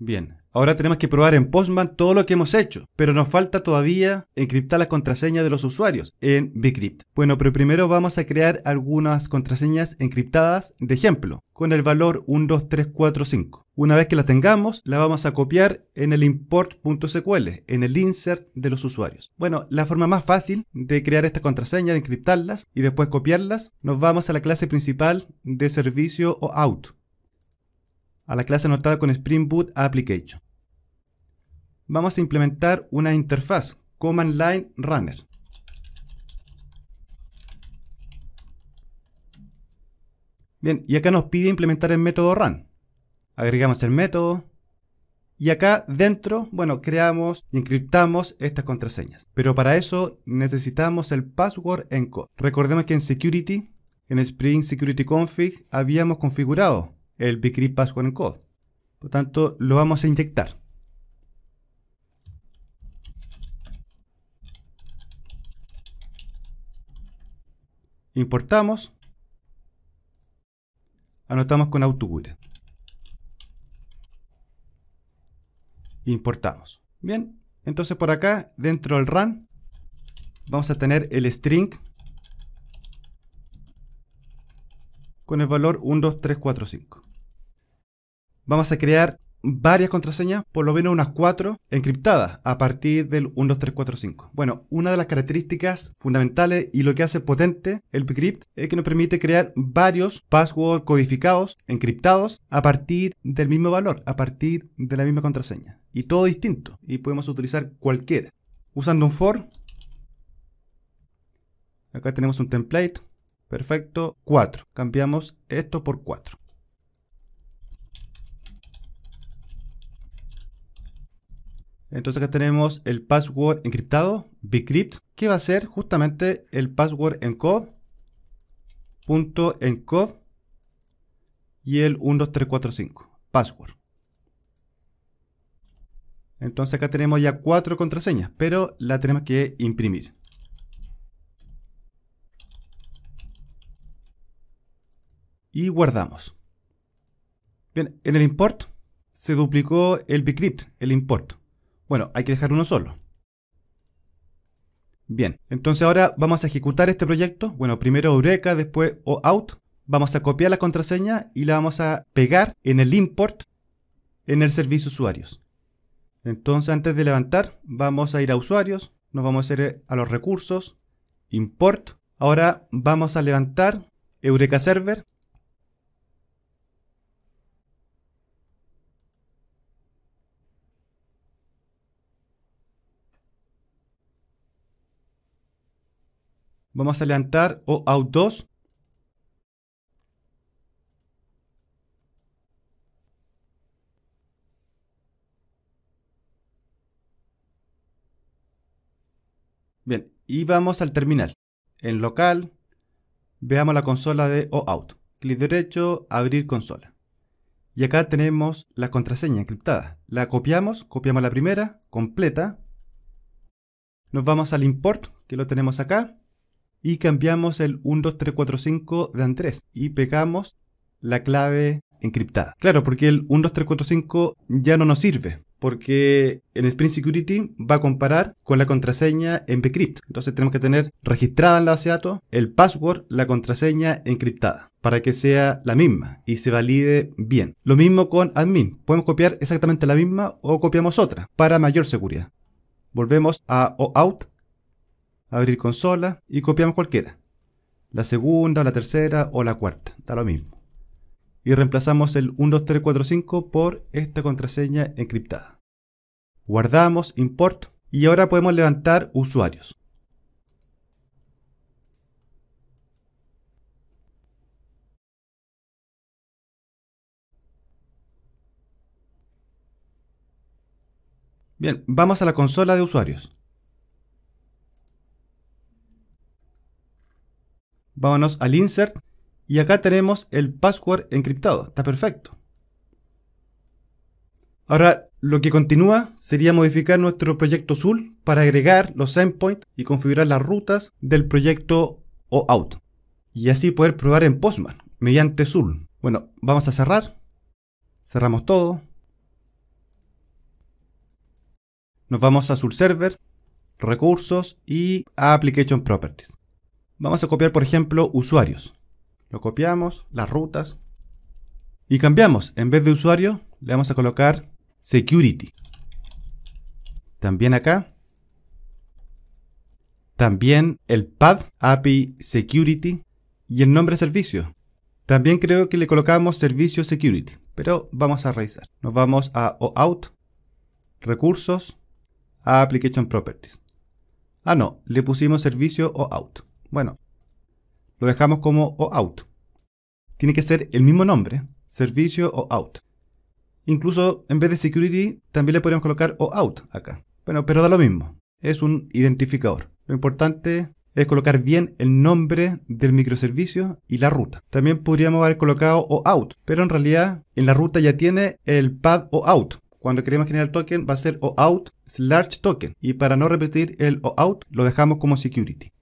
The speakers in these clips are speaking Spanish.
Bien, ahora tenemos que probar en Postman todo lo que hemos hecho, pero nos falta todavía encriptar las contraseñas de los usuarios en Bcrypt. Bueno, pero primero vamos a crear algunas contraseñas encriptadas de ejemplo, con el valor 12345. Una vez que la tengamos, la vamos a copiar en el import.sql, en el insert de los usuarios. Bueno, la forma más fácil de crear estas contraseñas, de encriptarlas y después copiarlas, nos vamos a la clase principal de servicio o out a la clase anotada con Spring Boot Application. Vamos a implementar una interfaz Command Line Runner. Bien, y acá nos pide implementar el método run. Agregamos el método. Y acá dentro, bueno, creamos y encriptamos estas contraseñas. Pero para eso necesitamos el password encode. Recordemos que en security, en Spring Security Config, habíamos configurado el Big Password Encode. Por tanto, lo vamos a inyectar. Importamos. Anotamos con AutoGURA. Importamos. Bien, entonces por acá, dentro del run vamos a tener el string con el valor 1, 2, 3, 4, 5 vamos a crear varias contraseñas, por lo menos unas cuatro, encriptadas a partir del 1, 2, 3, 4, 5. Bueno, una de las características fundamentales y lo que hace potente el Pcrypt es que nos permite crear varios passwords codificados, encriptados, a partir del mismo valor, a partir de la misma contraseña. Y todo distinto, y podemos utilizar cualquiera. Usando un for, acá tenemos un template, perfecto, 4. Cambiamos esto por cuatro. Entonces acá tenemos el password encriptado, bcrypt, que va a ser justamente el password encode, punto code, y el 12345, password. Entonces acá tenemos ya cuatro contraseñas, pero la tenemos que imprimir. Y guardamos. Bien, en el import se duplicó el bcrypt, el import. Bueno, hay que dejar uno solo. Bien, entonces ahora vamos a ejecutar este proyecto. Bueno, primero Eureka, después Out. Vamos a copiar la contraseña y la vamos a pegar en el import en el servicio usuarios. Entonces antes de levantar vamos a ir a usuarios, nos vamos a ir eh, a los recursos, import. Ahora vamos a levantar Eureka Server Vamos a adelantar o out 2. Bien, y vamos al terminal. En local, veamos la consola de OAuth. Clic derecho, abrir consola. Y acá tenemos la contraseña encriptada. La copiamos, copiamos la primera, completa. Nos vamos al import, que lo tenemos acá y cambiamos el 12345 de Andrés y pegamos la clave encriptada. Claro, porque el 12345 ya no nos sirve. Porque en Spring Security va a comparar con la contraseña en Bcrypt. Entonces tenemos que tener registrada en la base de datos el password, la contraseña encriptada, para que sea la misma y se valide bien. Lo mismo con admin. Podemos copiar exactamente la misma o copiamos otra para mayor seguridad. Volvemos a OAuth abrir consola y copiamos cualquiera. La segunda, la tercera o la cuarta, da lo mismo. Y reemplazamos el 12345 por esta contraseña encriptada. Guardamos, import y ahora podemos levantar usuarios. Bien, vamos a la consola de usuarios. Vámonos al insert y acá tenemos el password encriptado. Está perfecto. Ahora, lo que continúa sería modificar nuestro proyecto Zul para agregar los endpoints y configurar las rutas del proyecto OAuth. Y así poder probar en Postman mediante Zul. Bueno, vamos a cerrar. Cerramos todo. Nos vamos a Zul Server, Recursos y Application Properties vamos a copiar, por ejemplo, usuarios. Lo copiamos, las rutas. Y cambiamos. En vez de usuario, le vamos a colocar security. También acá. También el pad API security y el nombre servicio. También creo que le colocamos servicio security, pero vamos a revisar. Nos vamos a OAuth, recursos, a application properties. Ah no, le pusimos servicio OAuth. Bueno, lo dejamos como o out. Tiene que ser el mismo nombre, servicio o out. Incluso en vez de security también le podríamos colocar o out acá. Bueno, pero da lo mismo. Es un identificador. Lo importante es colocar bien el nombre del microservicio y la ruta. También podríamos haber colocado o out, pero en realidad en la ruta ya tiene el pad o out. Cuando queremos generar token va a ser o out large token y para no repetir el o out lo dejamos como security.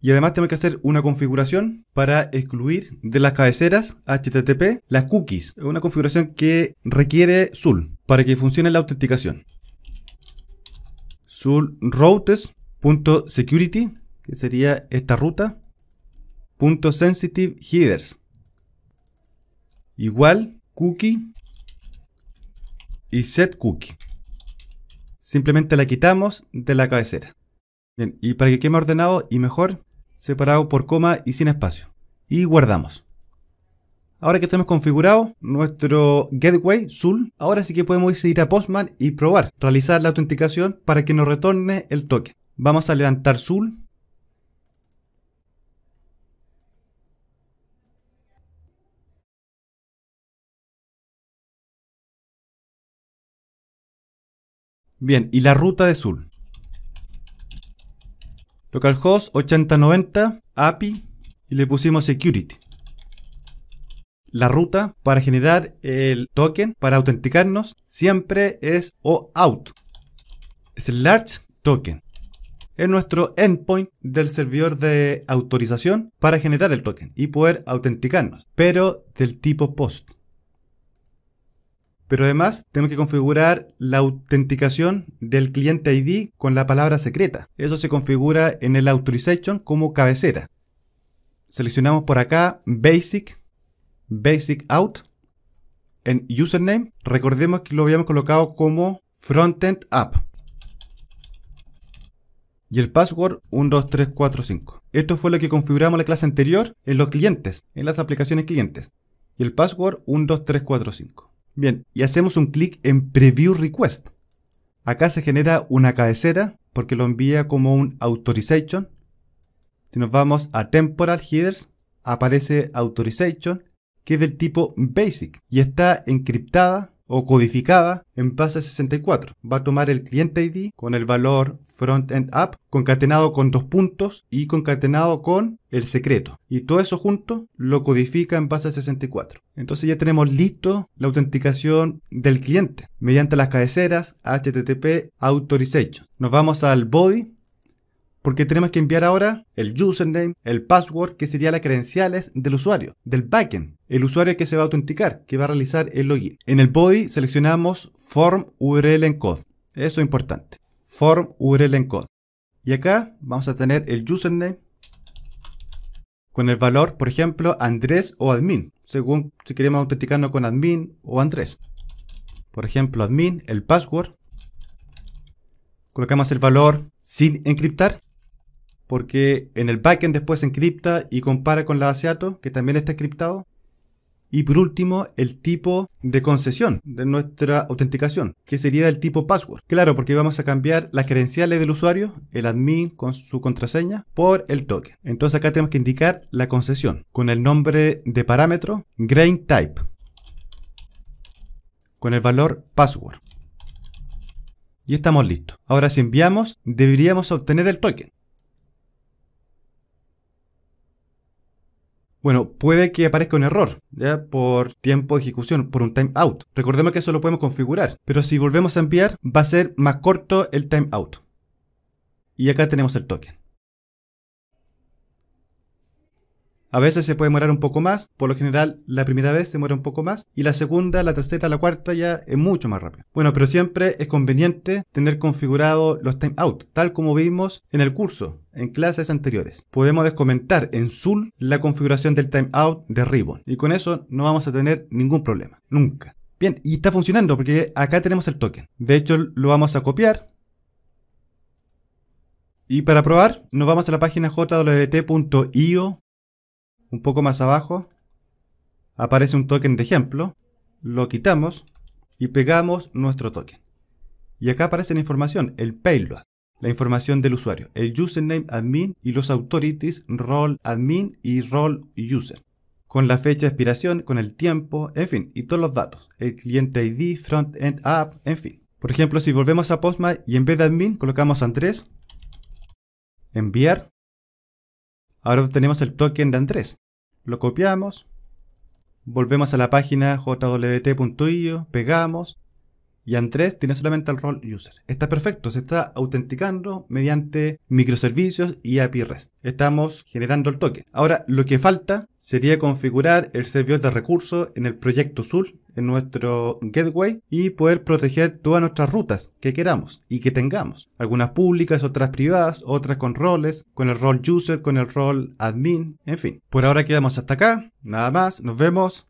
Y además tenemos que hacer una configuración para excluir de las cabeceras HTTP las cookies. Es Una configuración que requiere ZUL para que funcione la autenticación. SUL routes.security, que sería esta ruta, punto sensitive headers. Igual cookie y set cookie. Simplemente la quitamos de la cabecera. y para que quede más ordenado y mejor, separado por coma y sin espacio. Y guardamos. Ahora que tenemos configurado nuestro gateway Zul, ahora sí que podemos ir a Postman y probar, realizar la autenticación para que nos retorne el token. Vamos a levantar Zul. Bien, y la ruta de Zul localhost 8090 API y le pusimos security. La ruta para generar el token para autenticarnos siempre es OAuth. Es el large token. Es nuestro endpoint del servidor de autorización para generar el token y poder autenticarnos, pero del tipo POST. Pero además tenemos que configurar la autenticación del cliente ID con la palabra secreta. Eso se configura en el Authorization como cabecera. Seleccionamos por acá Basic, Basic Out. En Username, recordemos que lo habíamos colocado como Frontend App. Y el password 12345. Esto fue lo que configuramos en la clase anterior en los clientes, en las aplicaciones clientes. Y el password 12345. Bien, y hacemos un clic en Preview Request. Acá se genera una cabecera porque lo envía como un Authorization. Si nos vamos a Temporal Headers, aparece Authorization, que es del tipo Basic y está encriptada o codificada en base 64. Va a tomar el cliente ID con el valor frontend app, concatenado con dos puntos y concatenado con el secreto. Y todo eso junto lo codifica en base 64. Entonces ya tenemos listo la autenticación del cliente mediante las cabeceras HTTP Authorization. Nos vamos al body porque tenemos que enviar ahora el username, el password, que sería las credenciales del usuario, del backend, el usuario que se va a autenticar, que va a realizar el login. En el body seleccionamos form URL encode, eso es importante, form URL encode. Y acá vamos a tener el username con el valor, por ejemplo, Andrés o admin, según si queremos autenticarnos con admin o Andrés. Por ejemplo, admin, el password. Colocamos el valor sin encriptar porque en el backend después se encripta y compara con la base datos que también está encriptado. Y por último, el tipo de concesión de nuestra autenticación, que sería el tipo password. Claro, porque vamos a cambiar las credenciales del usuario, el admin con su contraseña, por el token. Entonces acá tenemos que indicar la concesión con el nombre de parámetro grain type, con el valor password. Y estamos listos. Ahora si enviamos, deberíamos obtener el token. Bueno, puede que aparezca un error, ya por tiempo de ejecución, por un timeout. Recordemos que eso lo podemos configurar, pero si volvemos a enviar va a ser más corto el timeout. Y acá tenemos el token. A veces se puede demorar un poco más, por lo general la primera vez se muere un poco más y la segunda, la tercera, la cuarta ya es mucho más rápido. Bueno, pero siempre es conveniente tener configurado los timeouts, tal como vimos en el curso en clases anteriores. Podemos descomentar en Zul la configuración del timeout de Ribbon y con eso no vamos a tener ningún problema, nunca. Bien, y está funcionando porque acá tenemos el token. De hecho lo vamos a copiar y para probar, nos vamos a la página jwt.io un poco más abajo aparece un token de ejemplo, lo quitamos y pegamos nuestro token. Y acá aparece la información, el payload, la información del usuario, el username admin y los authorities role admin y role user, con la fecha de expiración, con el tiempo, en fin, y todos los datos, el cliente ID, front end app, en fin. Por ejemplo, si volvemos a Postman y en vez de admin colocamos Andrés, enviar, Ahora tenemos el token de Andrés. Lo copiamos. Volvemos a la página jwt.io, pegamos. Y Andrés tiene solamente el rol user. Está perfecto, se está autenticando mediante microservicios y API REST. Estamos generando el token. Ahora, lo que falta sería configurar el servidor de recursos en el proyecto Zul en nuestro gateway y poder proteger todas nuestras rutas que queramos y que tengamos. Algunas públicas, otras privadas, otras con roles, con el rol user, con el rol admin, en fin. Por ahora quedamos hasta acá. Nada más, nos vemos.